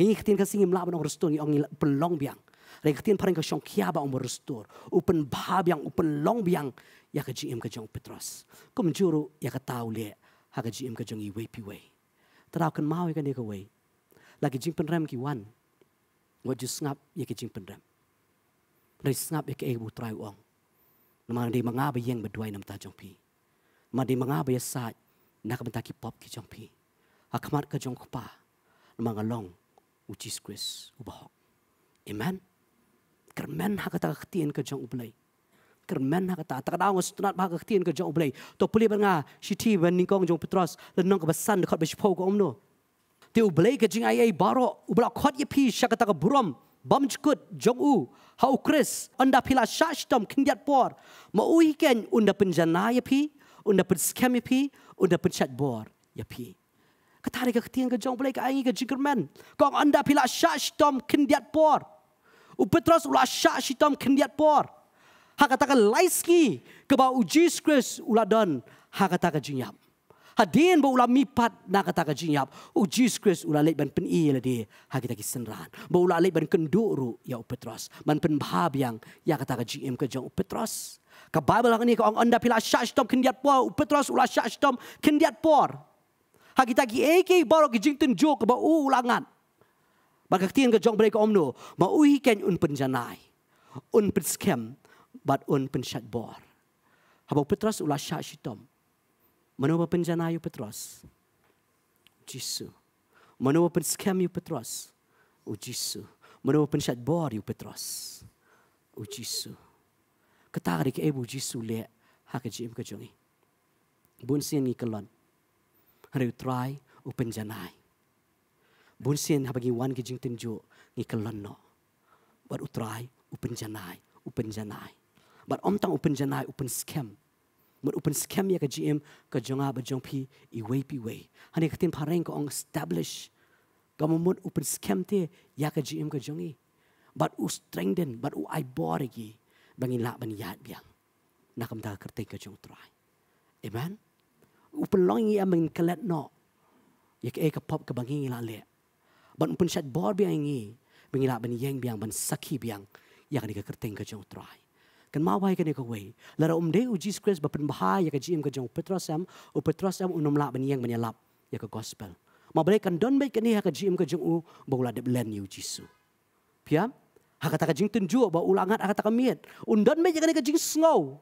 ini ketin ke singi melawan ong restore ong pelong biang Rek ketin paring ke kia kiaba ong restore upen bab yang upen long biang ya ke jim ke jong petros kum juru ya ke tau lek ha ke jim ke jong iwe piwe terau kan mau ikan dia ya ke wei lagi jim penrem ki wan Wajib sengap ya kejing pendam. sngap ke ebu trai ong nama di manga ba yeng bedwai nam ta jong pi ma di manga ba sa nak benta ki pop ki jong pi akmat ka jong kpa nama ngalong uchis kris ubahok amen kermen hakata ktien ka jong ublai kermen hakata tak daung sunat ba ktien ka jong ublai to puli banga shiti ban ningkong jong petros lenong ka basan khot ba shpo ko omno te ublai ka jing ai ai baro ubla khot ye pi shakata ka burom bamchkut jong u hau kris anda pila lah shashtam kingyat por ma u hiken unda penjana ya pi unda pen skem ya pi unda pen chat bor ya pi katari ka ketiang ka jong blek aingi ka jigerman kong anda pila lah shashtam kingyat por u petros ula shashtam kingyat por ha katakan laiski ke ba u jesus kris ula don ha katakan jinyap Hadin bu ula mipat nak kata kaji jinyap. Oh Jesus Christ ula leban pen i la di ha, kita ki senran. Bu ula leban kenduru ya u Petros. Man pen yang ya kata kaji GM ke jong u Petros. Ka Bible ni kalau anda pilih pila shashtom kendiat po u Petros ula shashtom kendiat po. Ha kita ki baru baro ki tenjo ke ba ulangan. Baka ketian ke jong bereka omno. Ma uhi ken un penjanai. Un pen scam. Bat un pen shat bor. Habu Petros ula shashtom. Manuwa penjanayo Petros. Jisu. Manuwa penskemyo Petros. O oh Jisu. Manuwa pensyadboryo Petros. O oh Jisu. Ketarik ebu Jisu le hakajim kajungi. Bunsin ni kelon. Hari utrai o penjanay. Bunsin habagi wan kajing tinju ni kelon no. Bar utrai o penjanay. O penjanay. Bar omtang o penjanay o penskemyo mat open scam ya ke gm ke jonga ba jong phi i way pi way hani ka pharang ka establish ka mo mat open scam te ya ka gm ka jongi but u strengthen but u i bore gi bangin la ban yat biang na kam ta ka te ka jong try amen u pen long ya mang kalat no ya ka e eh, ka pop ke bangin la le but u pen shat bore biang gi bangin la ban yang biang ban sakhi biang ya ka ni ka ka jong try kan mau bayi kene kowe lara umde uji jesus bapen bahaya ke jim ke jong petros am u petros am unum um ben yang menyelap ya ke gospel ma bayi kan don bayi kene ha ke jim ke jong u ba de blend u jesus pia ha kata ke jing tenju ba ulangat ha kata kemiet undon bayi kene ke jing slow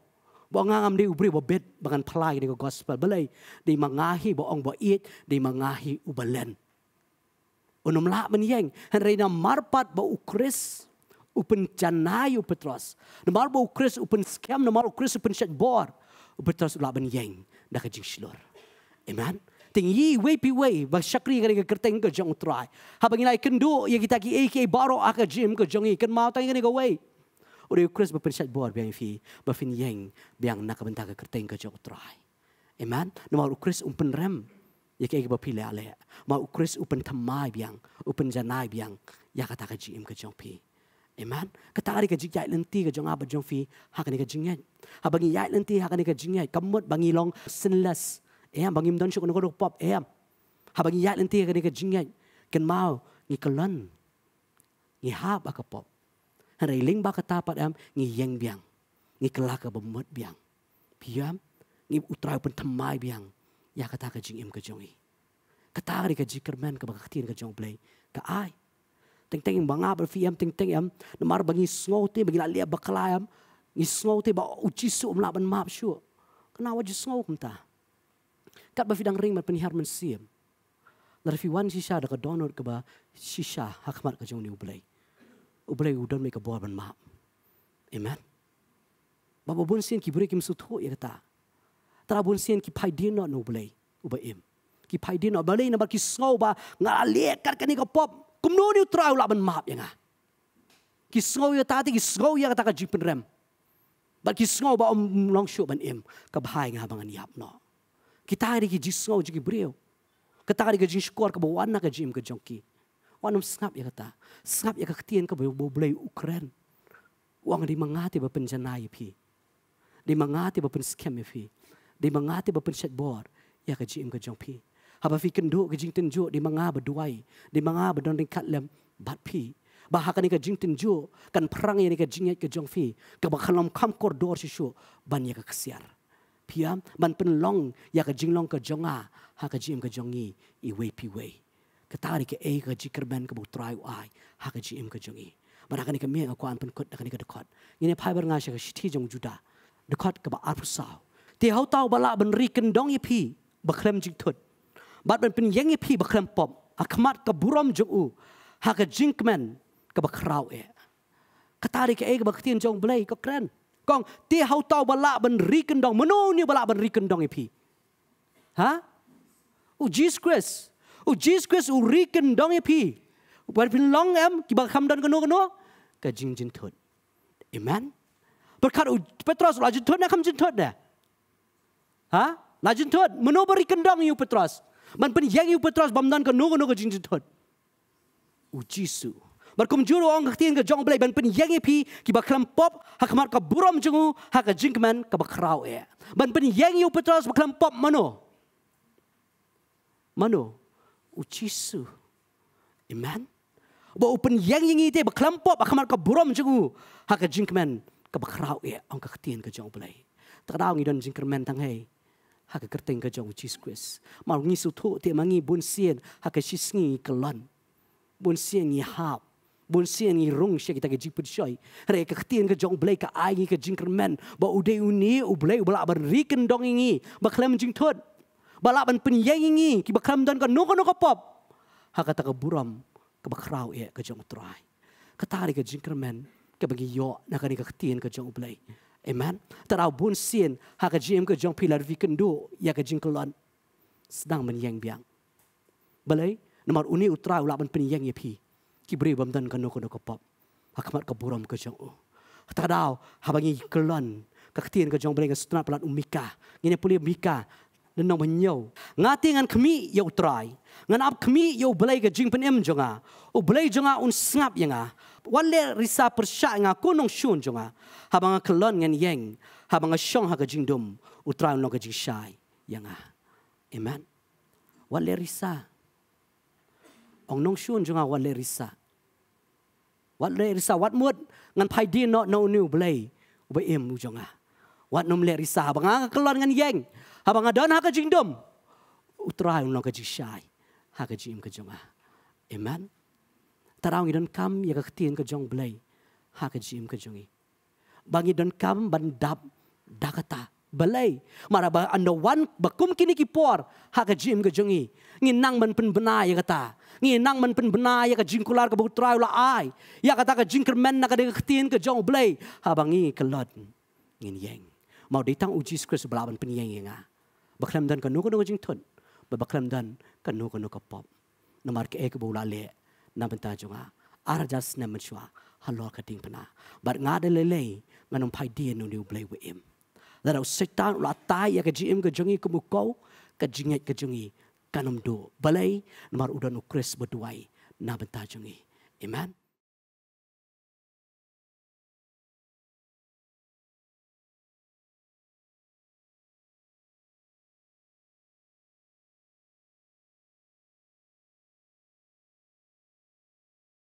ba ngangam de ubri ba bet bangan pelai ke gospel balai di mangahi ba ong ba it di mangahi u balen unum la ben marpat ba u upen janai u petros. Nomor bu kris upen scam, nomor bu kris upen shed bor. U petros ulak ben yeng, dah kajing shlor. Amen. Ting yi wei pi wei, ba shakri gari ke kerteng ke jong utrai. Habang ilai kendu, ya kita ki ei ki baro aka ah, jim ke jong i, ken mau tangi gari ke wei. Uri u kris bupen bor biang fi, ba fin yang biang nak bentak ke kerteng ke jong utrai. Amen. Nomor u kris upen rem, ya ki ba pi le ale. Ma u kris upen tamai biang, upen janai biang, ya kata ke jim ke jong pi. Amen. Kita hari kerja jahit lenti ke jangan apa jangan fi hak ni kerja jahit. Ha bagi jahit lenti hak ni kerja jahit. Kemud bagi long sinless. Eh, bagi mendoan syukur nukur pop. Eh, ha bagi jahit lenti hak ni kerja jahit. Ken mau ni kelan. Ni hap aku pop. Hari ling bakat tapat em ni yang biang. Ni kelak ke bermut biang. Piam ni utrai pun temai biang. Ya kata kerja jahit kerja jahit. Kata hari kerja jahit kerja jahit kerja jahit kerja jahit kerja jahit teng teng bangga abel teng teng yam nomar bangi snow te bagi lalia bakala yam ngi snow te ba uchi su um ben map shu kana wa just snow kumta kat ba fidang ring ma pani harman siam lar fi wan shisha da ka donor ka ba shisha hakmar ka jong ni ublay ublay u don make a boy ban map amen ba ba bun sin ki kim su ya ta tra bun sin ki pai dinot no ublay uba im ki pai nampak ba le na ba snow ba ngalia kar ka ni ka pop กุมนู้นิวตรอลับมันมาบยังไงกิสงอยตาติกิสงอยากตากจีเป็นเรมบัดกิสงอบอมลองชูบันเอ็มกับไฮงาบังอันยับเนาะกิตาดิกิจิสงอจิกิเบรียวกตากิกิจิสกอร์กับวันนักจิมกับจงกีวันนุ่มสับยากตาสับยากขี้นกับบบเลยอุเครนวังดิมังาติบเป็นจนายพีดิมังาติบเป็นสเคมพีดิมังาติบเป็นเชดบอร์ยากจิมกับจงพี Haba fikir kenduk ke jing tenju di manga berduai, di manga berdon ringkat lem bat pi. bahkan ni ke jing tenju kan perang yang ni ke jing ke jong fi, ke bakalom kam kor dor si ban ya ke kesiar. Piam ban penlong long ya ke jing ke jonga, ha ke jing ke jongi i pi wei. Ketari ke ei ke jiker ben ke butrai wai, ha ke jing ke jongi. Mana kan ni ke mien ke kuan kut, kan ni ke dekot. Ini pai berngas ke shiti jong juda. dekot ke ba arpusau. Tiaw tau balak benri kendong ipi. Bekrem jik tut. บัดเป็นยังงี้พี่บัคเรมปอบอักมัดกับบุรอมจงอูหากจิงแมนกับบัคราวเอกตาดิกเอกบัคเทียนจงเบลก็เกรนกองเตี้ยเฮาเต้าบลาบันรีกันดองมโนนี่บลาบันรีกันดองไอพี่ฮะอูจีสคริสอูจีสคริสอูรีกันดองไอพี่บัดเป็นลองเอ็มกับคำดันกันโนกันโนกับจิงจินทุนอเมนบัดขาดอูเปตรอสลาจินทุนนะคำจินทุนเนี่ยฮะลาจินทุนมโนบริกันดองอยู่เปตรอส Man pun yang iu petras bamdan ke nogo nogo jinjit hot. U jisu. Man kum juru ong ketien ke jong belai. Man pun yang iu pi ki ba kelampop hakmar ke buram jengu hak ke jingkman ke ba kerau ya. Man pun yang iu petras ba kelampop mano. Mano. U jisu. Iman. Ba upen yang iu te ba kelampop hakmar ke buram jengu hak ke jingkman ke ba kerau ya. Ong ketien ke jong belai. Terdaung idon jingkman tang hei ha ke kerteng ke jong chi squis ma ngi su thu te mangi bun sien ha ke shi kelan bun sien ngi ha bun sien ngi rung she kita ke jip choi re ke belai ke jong ke jingkerman. ba de uni ublay blai u bla ba riken dong ngi ba klem jing thot ba la ban pen yeng ngi ki ba klem don ka pop ha kata keburam buram ke ba krau ye ke jong ke tari ke bagi yo na ka ni ke khtien ke Amen. terau bun sin, hak jim ke jong pilar vi kendo, ya ke jing kelon, sedang menyeng biang. Balai, nomor uni utra ulak ben penyeng ye pi, ki beri bam dan kendo kendo kepop, hak mat keburam ke jong u. Tak bangi kelon, kaktian ke jong beri ke sutra pelat umika, ini puli umika, na nong ban yo nga ti ngan kmi yo try ngan ap kmi yo blai ga jing pen em jonga o blai jonga un snap yanga wan le risa per sha nga kunong shun jonga habang kelon ngan yeng habang shong ha ga jing dum u try no ga jing shai yanga amen wan le risa ong nong shun jonga wan le risa wan le risa wat mut ngan pai di no no new blai ubai em u jonga wat nom le risa habang kelon ngan yeng Habang ada ha nak ke jingdom. Utrai unang ke jishai. Ha ke jim ke jonga. Ha. Amen. Tarang idun kam yang ke ketien ke jong belai. Ha ke jim ke jongi. Bang idun kam bandap dakata. Belai. Mara ba anda wan bakum kini kipor. Ha ke jim ke jongi. Ngin nang man pen bena ya kata. Ngin nang man pen bena ya ke jingkular ya ke bukutrai ula ai. Ya kata ke jingkermen na ke de ke jong belai. Ha bangi ke lot. Ngin Mau datang uji skris belawan penyeng yang บักแคลมดันกันนูกันนูจิงทุนบักแคลมดันกันนูกันนูกับปอบนมาร์กเอกบูลาเล่นับเป็นตาจงอาอาราจัสเนมชัวฮัลโลกระดิ่งพนาบัดงาเดลเล่งานุมไพเดียนูนิวเบลวิมแล้วเราเซตานลาตายกับจีเอ็มกับจงอีกมุกโก้กับจิงเอ็ดกับจงอีกันนุมดูเบลเล่นมาร์อุดานุคริสบดวยนับเป็นตาจงอีอเมน